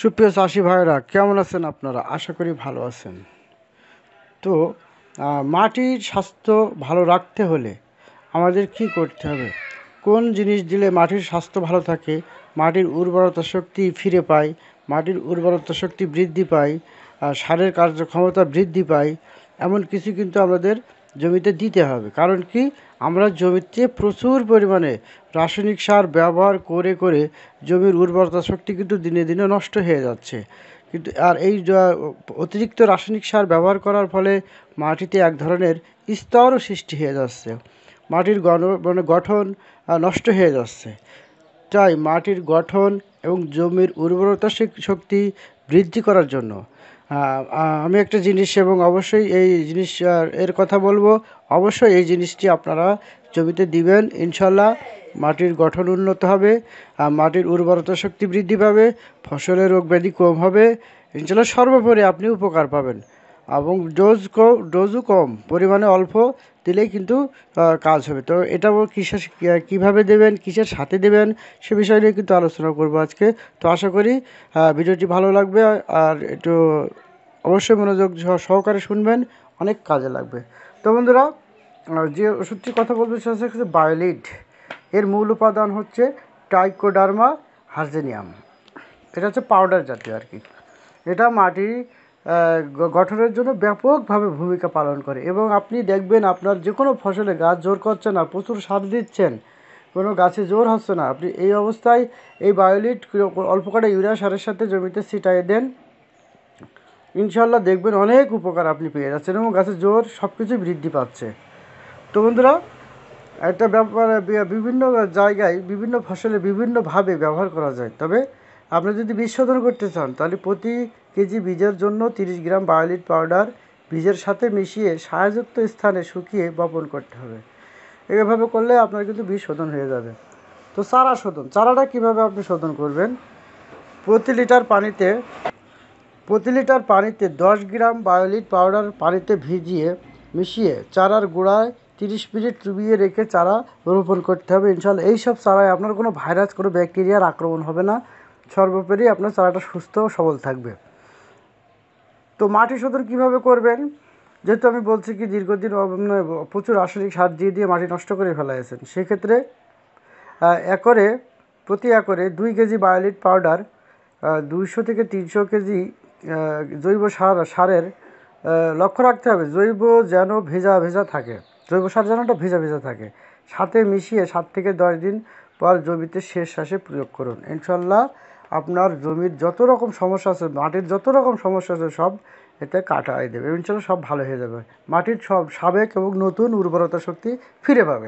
সুপ্রিয় চাষি ভাইরা কেমন আছেন আপনারা আশা করি ভালো আছেন তো মাটির স্বাস্থ্য ভালো রাখতে হলে আমাদের কি করতে হবে কোন জিনিস দিলে মাটির স্বাস্থ্য ভালো থাকে মাটির উর্বরতা শক্তি ফিরে পায় মাটির উর্বরতা শক্তি বৃদ্ধি পায় সারের কার্যক্ষমতা বৃদ্ধি পায় এমন কিছু কিন্তু আমাদের জমিতে দিতে হবে কারণ কি আমরা জমিতে প্রচুর পরিমাণে রাসায়নিক সার ব্যবহার করে করে জমির উর্বরতা শক্তি কিন্তু দিনে দিনে নষ্ট হয়ে যাচ্ছে কিন্তু আর এই অতিরিক্ত রাসায়নিক সার ব্যবহার করার ফলে মাটিতে এক ধরনের স্তরও সৃষ্টি হয়ে যাচ্ছে মাটির গণ মানে গঠন নষ্ট হয়ে যাচ্ছে তাই মাটির গঠন এবং জমির উর্বরতা শক্তি বৃদ্ধি করার জন্য হ্যাঁ, আমি একটা জিনিস এবং অবশ্যই এই জিনিস এর কথা বলবো অবশ্যই এই জিনিসটি আপনারা জমিতে দিবেন ইনশাল্লাহ মাটির গঠন উন্নত হবে মাটির উর্বরতা শক্তি বৃদ্ধি পাবে ফসলের রোগ ব্যাধি কম হবে ইনশাল্লাহ সর্বোপরি আপনি উপকার পাবেন এবং ডোজ কম ডোজও কম পরিমাণে অল্প দিলেই কিন্তু কাজ হবে তো এটা কিসের কীভাবে দেবেন কিসের সাথে দেবেন সে বিষয় নিয়ে কিন্তু আলোচনা করবো আজকে তো আশা করি ভিডিওটি ভালো লাগবে আর একটু অবশ্যই মনোযোগ সহকারে শুনবেন অনেক কাজে লাগবে তো বন্ধুরা যে ওষুধটির কথা বলতে সেটা হচ্ছে বায়োলিড এর মূল উপাদান হচ্ছে টাইকোডার্মা হার্জেনিয়াম এটা হচ্ছে পাউডার জাতীয় আর কি এটা মাটি গঠনের জন্য ব্যাপকভাবে ভূমিকা পালন করে এবং আপনি দেখবেন আপনার যে কোনো ফসলে গাছ জোর করছে না প্রচুর সার দিচ্ছেন কোনো গাছে জোর হচ্ছে না আপনি এই অবস্থায় এই বায়োলিট অল্প কটা ইউরিয়া সারের সাথে জমিতে ছিটাই দেন ইনশাল্লাহ দেখবেন অনেক উপকার আপনি পেয়ে যাচ্ছেন এবং গাছের জোর সব কিছু বৃদ্ধি পাচ্ছে তো বন্ধুরা একটা ব্যাপার বিভিন্ন জায়গায় বিভিন্ন ফসলে বিভিন্নভাবে ব্যবহার করা যায় তবে আপনি যদি বিশোধন করতে চান তাহলে প্রতি কেজি বীজের জন্য তিরিশ গ্রাম বায়োলিট পাউডার বীজের সাথে মিশিয়ে ছায়াযুক্ত স্থানে শুকিয়ে বপন করতে হবে এইভাবে করলে আপনার কিন্তু বীজ শোধন হয়ে যাবে তো চারা শোধন চারাটা কিভাবে আপনি শোধন করবেন প্রতি লিটার পানিতে প্রতি লিটার পানিতে দশ গ্রাম বায়োলিট পাউডার পানিতে ভিজিয়ে মিশিয়ে চারার গোড়ায় তিরিশ মিনিট চুবিয়ে রেখে চারা রোপণ করতে হবে এই এইসব চারায় আপনার কোনো ভাইরাস কোনো ব্যাকটেরিয়ার আক্রমণ হবে না সর্বোপরি আপনার চারাটা সুস্থ ও সবল থাকবে তো মাটি শোধন কীভাবে করবেন যেহেতু আমি বলছি কি দীর্ঘদিন প্রচুর রাসায়নিক সার দিয়ে দিয়ে মাটি নষ্ট করে ফেলাইছেন সেক্ষেত্রে একরে প্রতি একরে দুই কেজি বায়োলিট পাউডার দুইশো থেকে তিনশো কেজি জৈব সার সারের লক্ষ্য রাখতে হবে জৈব যেন ভেজা ভেজা থাকে জৈব সার যেন একটা ভেজা ভেজা থাকে সাথে মিশিয়ে সাত থেকে দশ দিন পর জমিতে শেষ শ্বাসে প্রয়োগ করুন ইনশাল্লাহ আপনার জমির যত রকম সমস্যা আছে মাটির যত রকম সমস্যা আছে সব এতে কাটাই দেবে ইনশাল্লাহ সব ভালো হয়ে যাবে মাটির সব সাবেক এবং নতুন উর্বরতা শক্তি ফিরে পাবে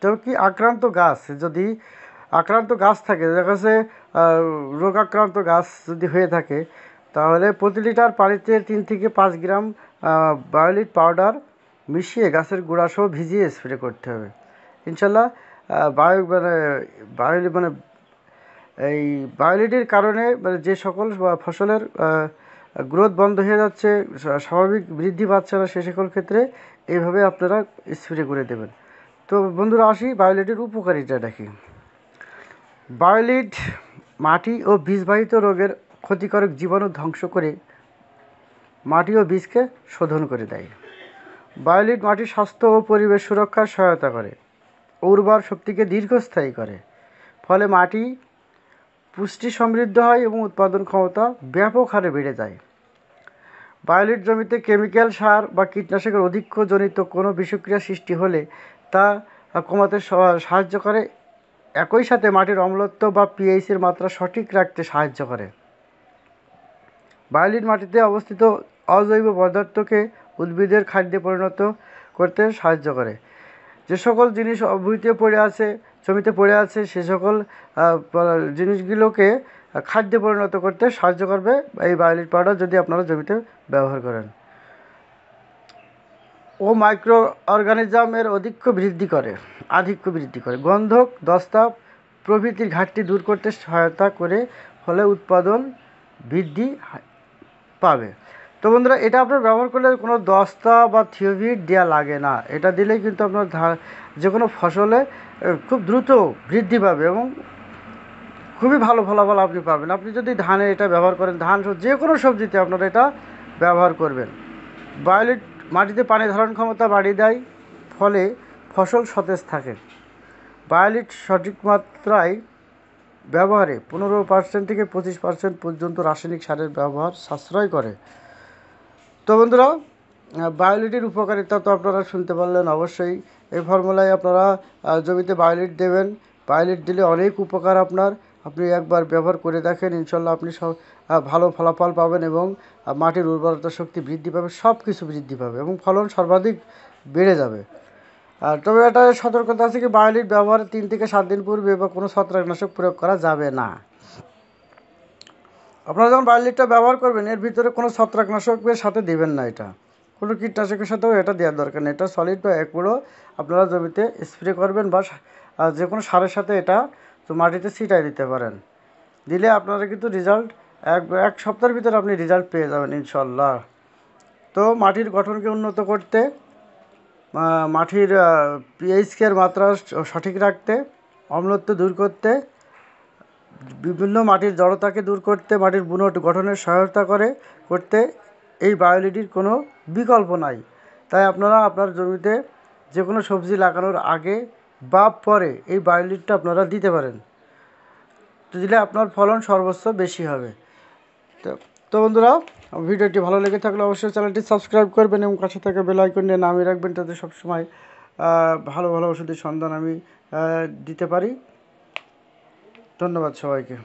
তবে কি আক্রান্ত গাছ যদি আক্রান্ত গাছ থাকে দেখা যাচ্ছে রোগাক্রান্ত গাছ যদি হয়ে থাকে তাহলে প্রতি লিটার পানিতে তিন থেকে পাঁচ গ্রাম বায়োলিট পাউডার মিশিয়ে গাছের গোড়াসহ ভিজিয়ে স্প্রে করতে হবে ইনশাল্লাহ বায়ো মানে বায়োলিট মানে এই বায়োলিটির কারণে মানে যে সকল ফসলের গ্রোথ বন্ধ হয়ে যাচ্ছে স্বাভাবিক বৃদ্ধি পাচ্ছে না সে সকল ক্ষেত্রে এইভাবে আপনারা স্প্রে করে দেবেন তো বন্ধুরা আসি বায়োলিটির উপকারিতা দেখি বায়োলিট মাটি ও বীজবাহিত রোগের ক্ষতিকারক জীবাণু ধ্বংস করে মাটি ও বীজকে শোধন করে দেয় বায়োলিট মাটির স্বাস্থ্য ও পরিবেশ সুরক্ষার সহায়তা করে উর্বর শক্তিকে দীর্ঘস্থায়ী করে ফলে মাটি পুষ্টি সমৃদ্ধ হয় এবং উৎপাদন ক্ষমতা ব্যাপক হারে বেড়ে যায় বায়োলিট জমিতে কেমিক্যাল সার বা কীটনাশকের অধিক্যজনিত কোনো বিষক্রিয়া সৃষ্টি হলে তা কমাতে সাহায্য করে একই সাথে মাটির অম্লত্ব বা পিএইচের মাত্রা সঠিক রাখতে সাহায্য করে বায়োলিট মাটিতে অবস্থিত অজৈব পদার্থকে উদ্ভিদের খাদ্যে পরিণত করতে সাহায্য করে যে সকল জিনিস অবৈধে পড়ে আছে জমিতে পড়ে আছে সে সকল জিনিসগুলোকে খাদ্যে পরিণত করতে সাহায্য করবে এই বায়োলিট পাউডার যদি আপনারা জমিতে ব্যবহার করেন ও মাইক্রো অর্গানিজমের অধিক্য বৃদ্ধি করে আধিক্য বৃদ্ধি করে গন্ধক দস্তা প্রভৃতির ঘাটতি দূর করতে সহায়তা করে ফলে উৎপাদন বৃদ্ধি পাবে তো বন্ধুরা এটা আপনার ব্যবহার করলে কোনো দস্তা বা থিওভিট দেওয়া লাগে না এটা দিলেই কিন্তু আপনার ধান যে কোনো ফসলে খুব দ্রুত বৃদ্ধি পাবে এবং খুবই ভালো ফলাফল আপনি পাবেন আপনি যদি ধানে এটা ব্যবহার করেন ধান যে কোনো সবজিতে আপনারা এটা ব্যবহার করবেন বায়োলিট মাটিতে পানি ধারণ ক্ষমতা বাড়িয়ে দেয় ফলে ফসল সতেজ থাকে বায়োলিট সঠিক মাত্রায় ব্যবহারে পনেরো পার্সেন্ট থেকে পঁচিশ পার্সেন্ট পর্যন্ত রাসায়নিক সারের ব্যবহার সাশ্রয় করে তো বন্ধুরা বায়োলিটির উপকারিতা তো আপনারা শুনতে পারলেন অবশ্যই এই ফর্মুলায় আপনারা জমিতে বায়োলিট দেবেন বায়োলিট দিলে অনেক উপকার আপনার আপনি একবার ব্যবহার করে দেখেন ইনশাল্লাহ আপনি সব ভালো ফলাফল পাবেন এবং মাটির উর্বরতা শক্তি বৃদ্ধি পাবে সব কিছু বৃদ্ধি পাবে এবং ফলন সর্বাধিক বেড়ে যাবে আর তবে একটা সতর্কতা আছে কি বায়োলিট ব্যবহার তিন থেকে সাত দিন পূর্বে বা কোনো ছত্রাকনাশক প্রয়োগ করা যাবে না আপনারা যখন বায়োলিটটা ব্যবহার করবেন এর ভিতরে কোনো ছত্রাকনাশকের সাথে দিবেন না এটা কোনো কীটনাশকের সাথেও এটা দেওয়ার দরকার নেই এটা সলিড বা একগুলো আপনারা জমিতে স্প্রে করবেন বা যে কোনো সারের সাথে এটা মাটিতে ছিটাই দিতে পারেন দিলে আপনারা কিন্তু রেজাল্ট এক এক সপ্তাহের ভিতরে আপনি রেজাল্ট পেয়ে যাবেন ইনশাল্লাহ তো মাটির গঠনকে উন্নত করতে মাটির পিএইচকের মাত্রা সঠিক রাখতে অম্লত্ব দূর করতে বিভিন্ন মাটির জড়তাকে দূর করতে মাটির বুনট গঠনের সহায়তা করে করতে এই বায়োলিটির কোনো বিকল্প নাই তাই আপনারা আপনার জমিতে যে কোনো সবজি লাগানোর আগে বা পরে এই বায়োলিটটা আপনারা দিতে পারেন দিলে আপনার ফলন সর্বোচ্চ বেশি হবে তো তো বন্ধুরা ভিডিওটি ভালো লেগে থাকলে অবশ্যই চ্যানেলটি সাবস্ক্রাইব করবেন এবং কাছে থেকে বেলাই আইকন নিয়ে নামিয়ে রাখবেন তাতে সবসময় ভালো ভালো ওষুধের সন্ধান আমি দিতে পারি ধন্যবাদ সবাইকে